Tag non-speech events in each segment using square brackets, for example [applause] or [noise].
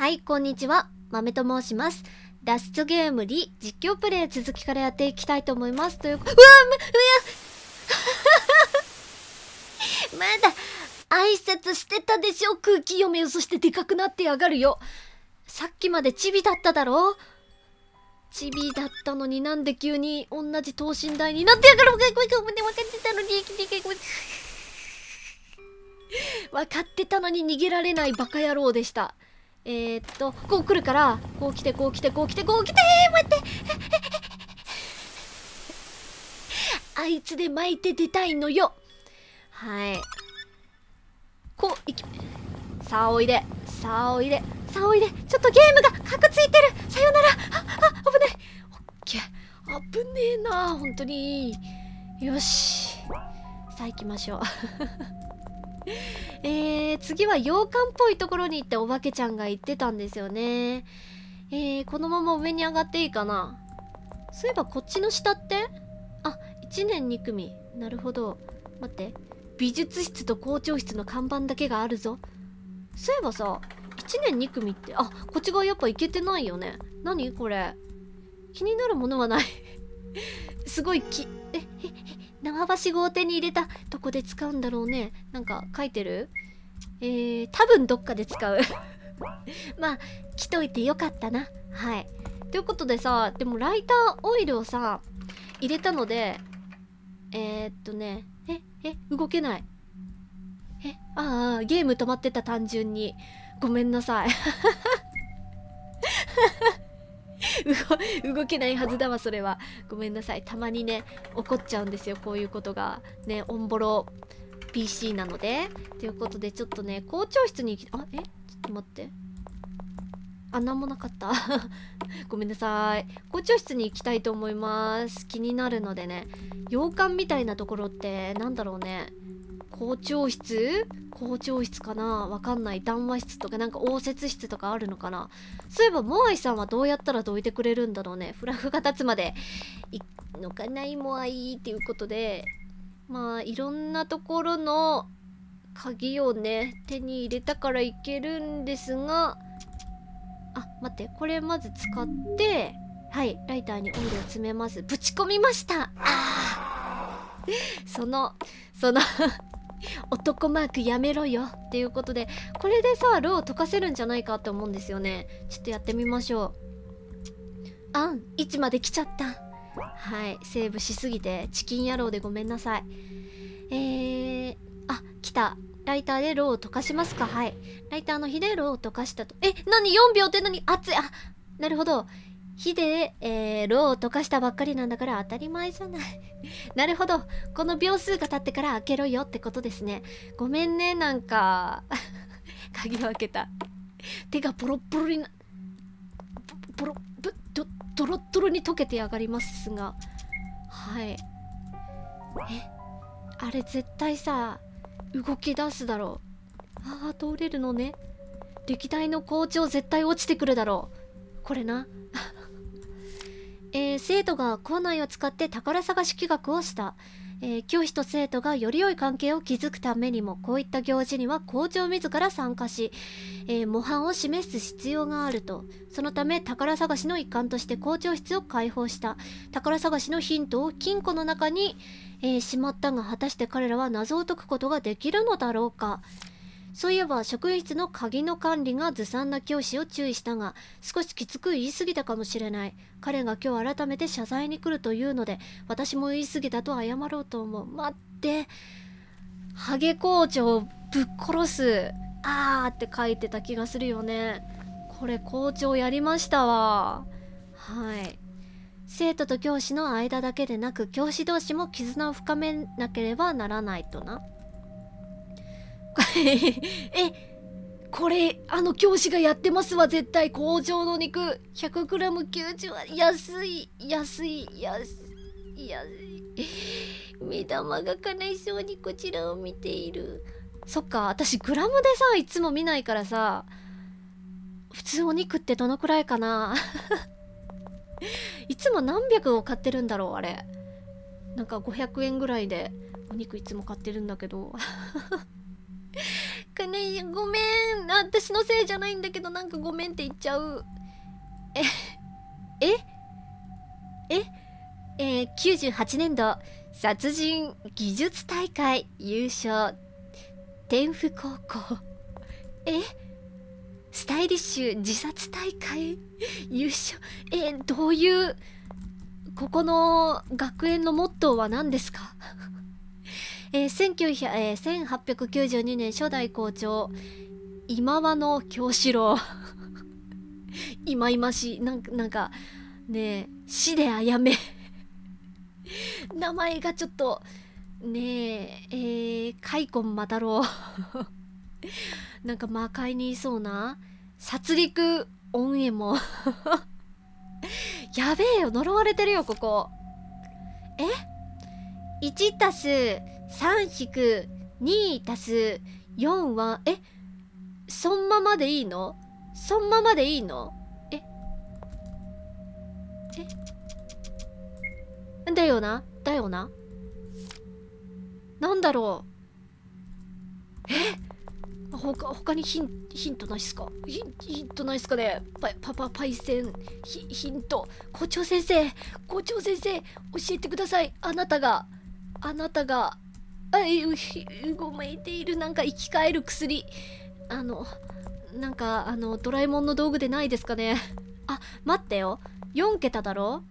はい、こんにちは。豆と申します。脱出ゲームリ実況プレイ続きからやっていきたいと思います。という、うわうや [laughs] まだ挨拶してたでしょ空気読めよ。そしてでかくなってやがるよ。さっきまでチビだっただろチビだったのになんで急に同じ等身大になってやがるわかってたのに。分かってたのに逃げられないバカ野郎でした。えー、っと、こう来るから、こう来て、こう来て、こう来て、こう来て、待って [laughs] あいつで巻いて出たいのよはい。こう、いき、さあおいで、さあおいで、さあおいで、ちょっとゲームがかくついてるさよならあ、あ、危ねえオッケー。危ねえな本当に。よし。さあ行きましょう。[laughs] [laughs] えー、次は洋館っぽいところに行っておばけちゃんが言ってたんですよねえー、このまま上に上がっていいかなそういえばこっちの下ってあ1年2組なるほど待って美術室と校長室の看板だけがあるぞそういえばさ1年2組ってあこっち側やっぱいけてないよね何これ気になるものはない [laughs] すごいきえええ縄ばしごを手に入れたとこで使うんだろうねなんか書いてるえー、多分どっかで使う [laughs] まあ来といてよかったなはいということでさでもライターオイルをさ入れたのでえー、っとねええ動けないえああゲーム止まってた単純にごめんなさい [laughs] [laughs] 動けないはずだわそれはごめんなさいたまにね怒っちゃうんですよこういうことがねオンボロ PC なのでということでちょっとね校長室に行きあえちょっと待ってあ何もなかった [laughs] ごめんなさい校長室に行きたいと思います気になるのでね洋館みたいなところってなんだろうね校長室校長室かなわかんない談話室とかなんか応接室とかあるのかなそういえばモアイさんはどうやったらどいてくれるんだろうねフラグが立つまで行のかないモアイっていうことでまあいろんなところの鍵をね手に入れたからいけるんですがあ待ってこれまず使ってはいライターにオイルを詰めますぶち込みましたあー [laughs] そのその男マークやめろよっていうことでこれでさロー溶かせるんじゃないかって思うんですよねちょっとやってみましょうあん位置まで来ちゃったはいセーブしすぎてチキン野郎でごめんなさいえー、あ来たライターでローを溶かしますかはいライターの火でロを溶かしたとえ何4秒って何熱いあなるほど火で、えー、炉を溶かしたばっかりなんだから当たり前じゃない [laughs] なるほどこの秒数が経ってから開けろよってことですねごめんねなんか [laughs] 鍵を開けた手がポロポロになポロぶどドロッドロに溶けてやがりますがはいえあれ絶対さ動き出すだろうああ通れるのね歴代の校長絶対落ちてくるだろうこれなえー、生徒が校内を使って宝探し企画をした、えー、教師と生徒がより良い関係を築くためにもこういった行事には校長自ら参加し、えー、模範を示す必要があるとそのため宝探しの一環として校長室を開放した宝探しのヒントを金庫の中に、えしまったが果たして彼らは謎を解くことができるのだろうかそういえば職員室の鍵の管理がずさんな教師を注意したが少しきつく言い過ぎたかもしれない彼が今日改めて謝罪に来るというので私も言い過ぎたと謝ろうと思う待ってハゲ校長をぶっ殺すあーって書いてた気がするよねこれ校長やりましたわはい生徒と教師の間だけでなく教師同士も絆を深めなければならないとなえこれあの教師がやってますわ絶対工場の肉 100g90 は安い安い安い安い目玉が悲しそうにこちらを見ているそっか私グラムでさいつも見ないからさ普通お肉ってどのくらいかな [laughs] いつも何百を買ってるんだろうあれなんか500円ぐらいでお肉いつも買ってるんだけど [laughs] [laughs] くねごめん私のせいじゃないんだけどなんかごめんって言っちゃうええええ98年度殺人技術大会優勝天賦高校えスタイリッシュ自殺大会優勝えどういうここの学園のモットーは何ですかえーえー、1892年初代校長今和の京四郎今 [laughs] 々しなんなんかねえ死であやめ名前がちょっとねええー、開墾マ太郎なんか魔界にいそうな殺戮恩ンエモやべえよ呪われてるよここえ1たす3引く2たす4は、えそんままでいいのそんままでいいのええだよなだよななんだろうえほか他にヒンヒントないっすかヒヒントないっすかねパパパパイセンヒヒント校長先生校長先生教えてくださいあなたがあなたがうごめいているなんか生き返る薬あのなんかあのドラえもんの道具でないですかねあ待ってよ4桁だろ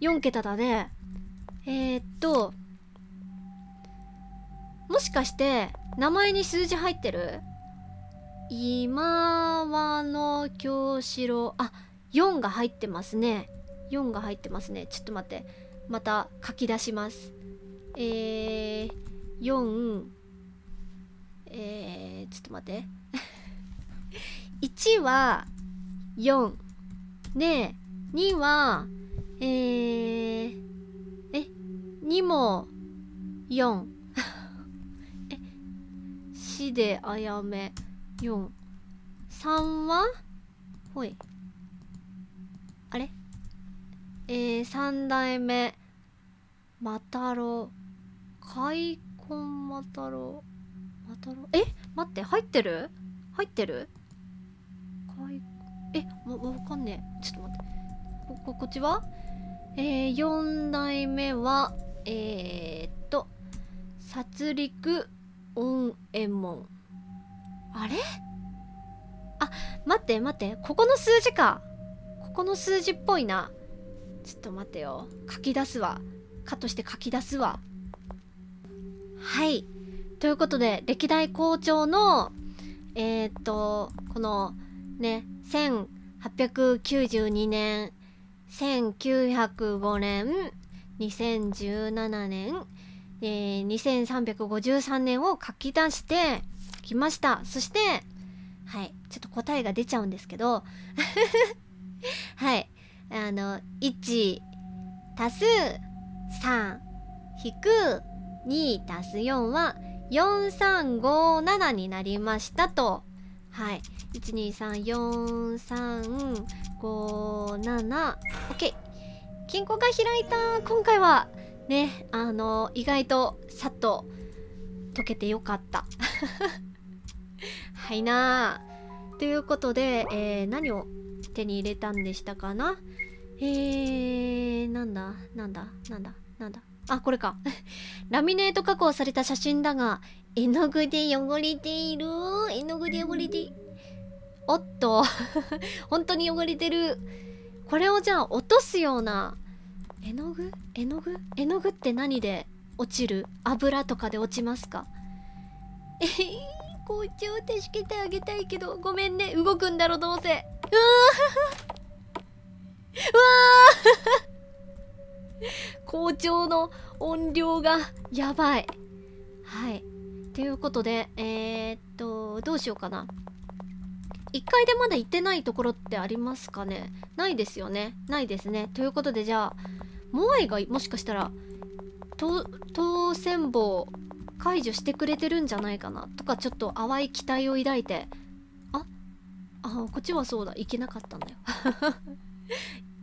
4桁だねえー、っともしかして名前に数字入ってる今はの京四郎あ4が入ってますね4が入ってますねちょっと待ってまた書き出しますえー、4えー、ちょっと待って1は4で2はえー、え2も4えしであやめ43はほいあれえー、3代目またろう開墾またろまえ待って入ってる入ってるえわわかんねえちょっと待ってこここっちはえー、4代目はえー、っと殺戮恩右衛門あれあ待って待ってここの数字かここの数字っぽいなちょっと待ってよ書き出すわカットして書き出すわはい。ということで、歴代校長の、えー、っと、この、ね、1892年、1905年、2017年、えー、2353年を書き出してきました。そして、はい、ちょっと答えが出ちゃうんですけど [laughs] はい、あの、1、足す、3、引く、2足す4は4357になりましたとはい1 2 3 4 3 5 7 o k 金庫が開いた今回はねあの意外とさっと溶けてよかった [laughs] はいなーということで、えー、何を手に入れたんでしたかなえー、なんだなんだなんだなんだあこれか [laughs] ラミネート加工された写真だが絵の具で汚れている絵の具で汚れておっと [laughs] 本当に汚れてるこれをじゃあ落とすような絵の具絵の具絵の具って何で落ちる油とかで落ちますかえー、紅 [laughs] 茶を助けてあげたいけどごめんね動くんだろどうせうー包の音量がやばい。はい。ということで、えー、っと、どうしようかな。1階でまだ行ってないところってありますかねないですよね。ないですね。ということで、じゃあ、モアイがもしかしたら、当選棒解除してくれてるんじゃないかなとか、ちょっと淡い期待を抱いて、ああ、こっちはそうだ。行けなかったんだよ。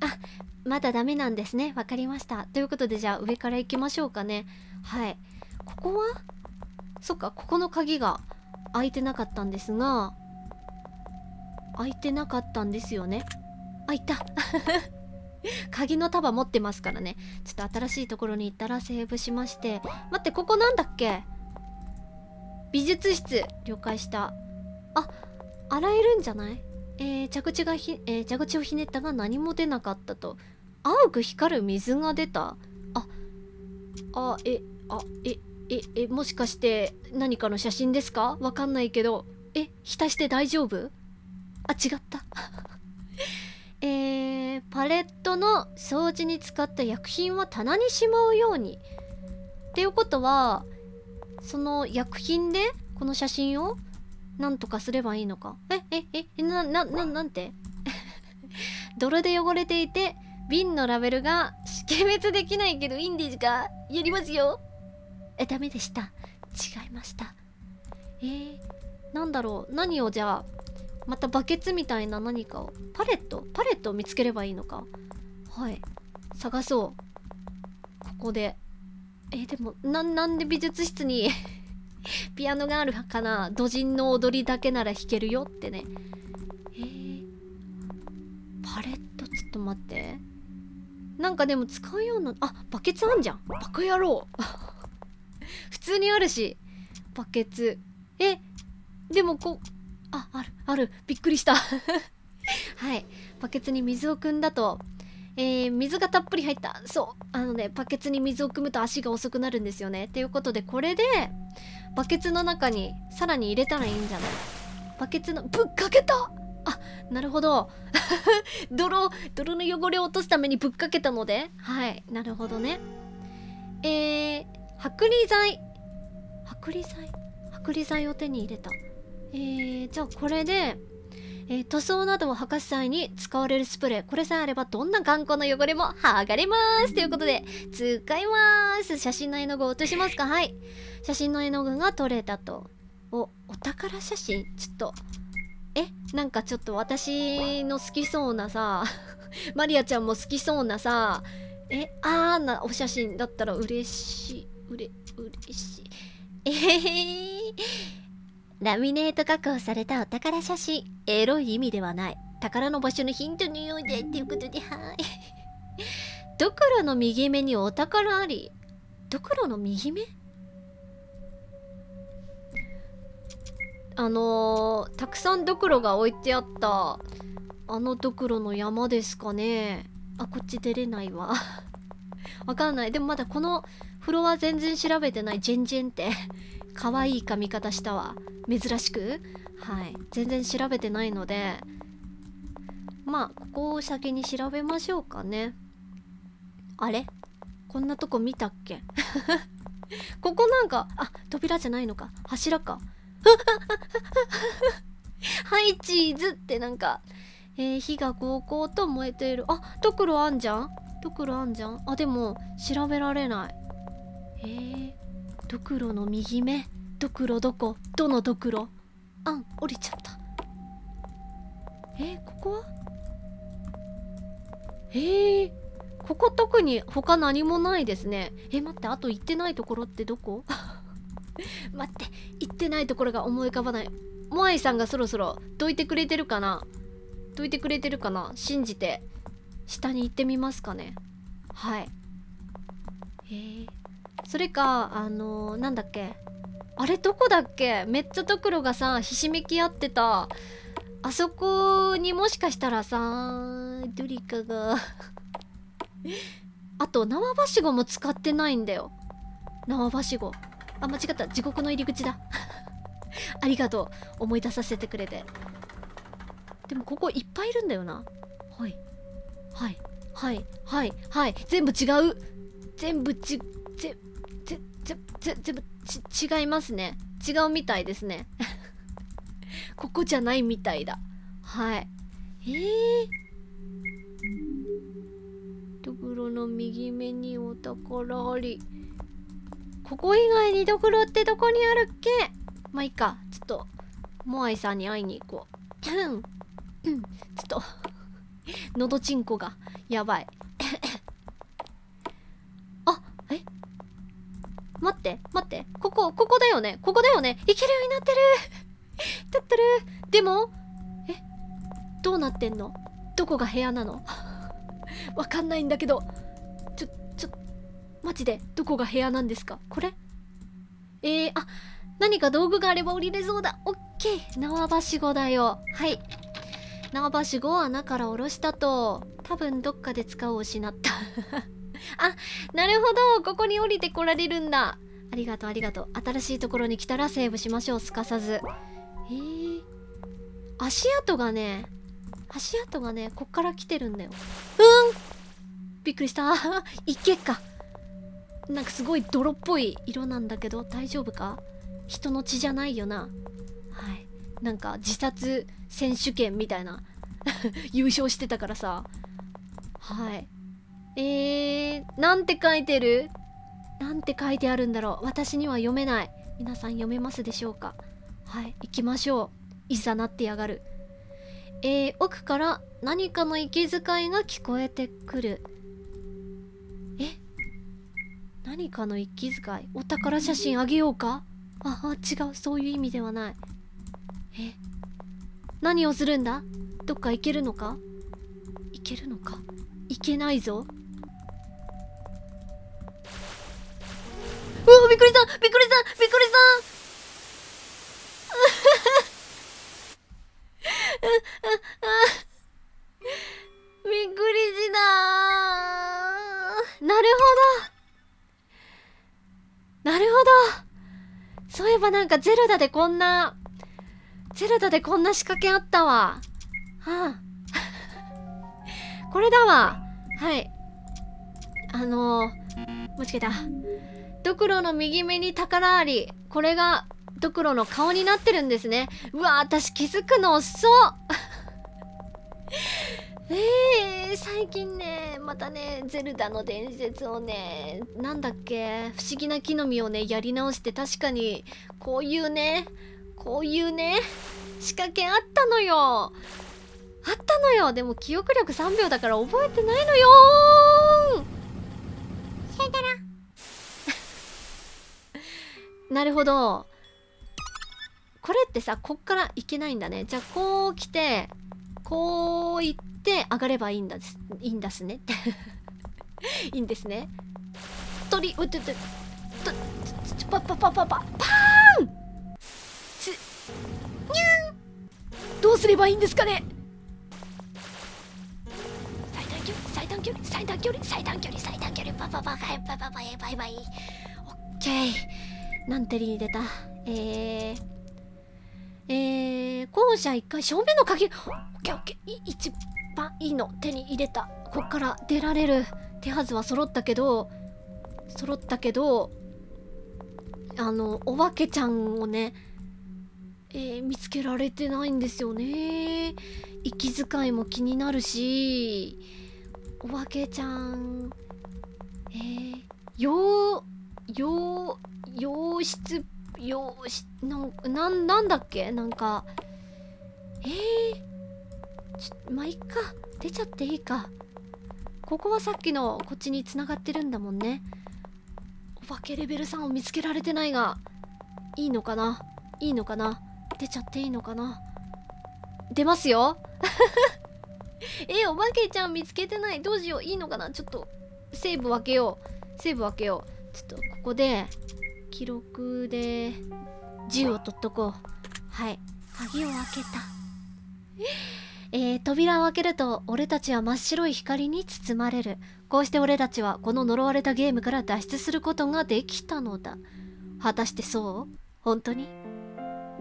あまだダメなんですねわかりましたということでじゃあ上から行きましょうかねはいここはそっかここの鍵が開いてなかったんですが開いてなかったんですよねあいた [laughs] 鍵の束持ってますからねちょっと新しいところに行ったらセーブしまして待ってここなんだっけ美術室了解したあ洗えるんじゃないえー、蛇口がひ、えー、蛇口をひねったが何も出なかったと青く光る水が出たああえあえええもしかして何かの写真ですかわかんないけどえ浸して大丈夫あ違った [laughs] えー、パレットの掃除に使った薬品は棚にしまうようにっていうことはその薬品でこの写真をなんとかすればいいのかえええななななんて [laughs] 泥で汚れていて瓶のラベルが識別できないけどインディーズかやりますよえダメでした違いましたえー、なんだろう何をじゃあまたバケツみたいな何かをパレットパレットを見つければいいのかはい探そうここでえー、でもななんで美術室にピアノがあるかな土人の踊りだけなら弾けるよってねえー、パレットちょっと待ってなんかでも使うようなあバケツあんじゃんバカ野郎 [laughs] 普通にあるしバケツえでもこああるあるびっくりした [laughs] はいバケツに水を汲んだとえー、水がたっぷり入ったそうあのねバケツに水を汲むと足が遅くなるんですよねっていうことでこれでバケツの中にさらに入れたらいいんじゃないバケツのぶっかけたあなるほど [laughs] 泥泥の汚れを落とすためにぶっかけたのではいなるほどねえー、剥離剤剥離剤剥離剤を手に入れたえー、じゃあこれでえー、塗装などを剥がす際に使われるスプレーこれさえあればどんな頑固な汚れも剥がれますということで使います写真の絵の具を落としますかはい写真の絵の具が取れたとおお宝写真ちょっとえなんかちょっと私の好きそうなさ [laughs] マリアちゃんも好きそうなさえあーなお写真だったら嬉しいうれ嬉しいえへへラミネート加工されたお宝写真エロい意味ではない宝の場所のヒントのようでっていうことではいドクロの右目にお宝ありドクロの右目あのー、たくさんドクロが置いてあったあのドクロの山ですかねあこっち出れないわ [laughs] わかんないでもまだこのフロア全然調べてないジェンジェンって可愛い髪型したわ珍しくはい全然調べてないのでまあここを先に調べましょうかねあれこんなとこ見たっけ [laughs] ここなんかあ扉じゃないのか柱か [laughs] はいチーズってなんか、えー、火がこうこうと燃えているあドくろあんじゃんドくろあんじゃんあでも調べられないえー、ドクロの右目ドクロどこどのドクロあん降りちゃったえー、ここはえー、ここ特に他何もないですねえ待ってあと行ってないところってどこ [laughs] 待って行ってないところが思い浮かばないモアイさんがそろそろどいてくれてるかなどいてくれてるかな信じて下に行ってみますかねはいえー、それかあのー、なんだっけあれどこだっけめっちゃドクロがさひしめき合ってたあそこにもしかしたらさドリカが [laughs] あと生ばしごも使ってないんだよ生ばしごあ間違った地獄の入り口だ [laughs] ありがとう思い出させてくれてでもここいっぱいいるんだよなはいはいはいはいはい全部違う全部ち全ぜ、ぜ、ぜ、ち、違いますね。違うみたいですね。[laughs] ここじゃないみたいだ。はい。えぇ、ー。ドクロの右目にお宝あり。ここ以外にドクロってどこにあるっけまあいいか。ちょっと、モアイさんに会いに行こう。ちょっと [laughs] 喉チンコがやばい待って待ってここここだよねここだよね行けるようになってるだ [laughs] ってるでもえどうなってんのどこが部屋なの [laughs] わかんないんだけどちょちょマジでどこが部屋なんですかこれえー、あ何か道具があれば降りれそうだオッケー縄ばしごだよはい縄ばしごを穴から下ろしたと多分どっかで使おうを失った [laughs] あなるほどここに降りてこられるんだありがとうありがとう新しいところに来たらセーブしましょうすかさずえー、足跡がね足跡がねこっから来てるんだようんびっくりしたけ [laughs] かなんかすごい泥っぽい色なんだけど大丈夫か人の血じゃないよなはいなんか自殺選手権みたいな [laughs] 優勝してたからさはいえー、なんて書いてるなんて書いてあるんだろう私には読めない皆さん読めますでしょうかはい行きましょういざなってやがるえー、奥から何かの息遣いが聞こえてくるえ何かの息遣いお宝写真あげようかああ違うそういう意味ではないえ何をするんだどっか行けるのか行けるのか行けないぞびっくりしたびっくりしたびっくりしたびっくりしたなるほどなるほどそういえばなんかゼルダでこんなゼルダでこんな仕掛けあったわはあこれだわはいあのー、間違えたドクロの右目に宝あり。これがドクロの顔になってるんですね。うわ、私気づくの遅っ [laughs] えー、最近ね、またね、ゼルダの伝説をね、なんだっけ、不思議な木の実をね、やり直して確かに、こういうね、こういうね、仕掛けあったのよ。あったのよ。でも記憶力3秒だから覚えてないのよー。さよなら。なるほどこれってさこっからいけないんだねじゃあこう来てこう行って上がればいいんだすいいんだすねって [laughs] いいんですね鳥うっとっとパパパパパパーンつにゃんどうすればいいんですかね最短距離最短距離最短距離最短距離最短距離パパパはいパパバイバイオッケー何手に出たえー、えー、校舎1回正面の鍵オッケーオッケー一番いいの手に入れたこっから出られる手はずは揃ったけど揃ったけどあのお化けちゃんをね、えー、見つけられてないんですよね息遣いも気になるしお化けちゃんえー、ようよ洋室洋室なんなんだっけなんかえー、ちょまあいっか出ちゃっていいかここはさっきのこっちに繋がってるんだもんねお化けレベル3を見つけられてないがいいのかないいのかな出ちゃっていいのかな出ますよ [laughs] えお化けちゃん見つけてないどうしよういいのかなちょっとセーブ分けようセーブ分けようちょっとここで記録で銃を取っとこうはい鍵を開けたえー、扉を開けると俺たちは真っ白い光に包まれるこうして俺たちはこの呪われたゲームから脱出することができたのだ果たしてそう本当に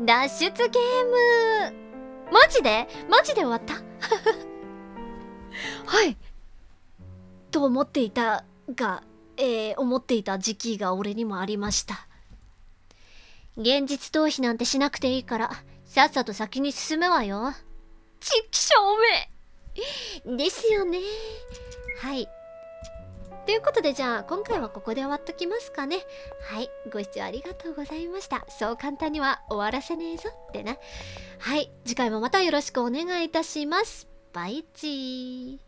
脱出ゲームマジでマジで終わった [laughs] はいと思っていたがえー、思っていた時期が俺にもありました現実逃避なんてしなくていいからさっさと先に進むわよちっしょうめですよねはいということでじゃあ今回はここで終わっときますかねはいご視聴ありがとうございましたそう簡単には終わらせねえぞってなはい次回もまたよろしくお願いいたしますバイチー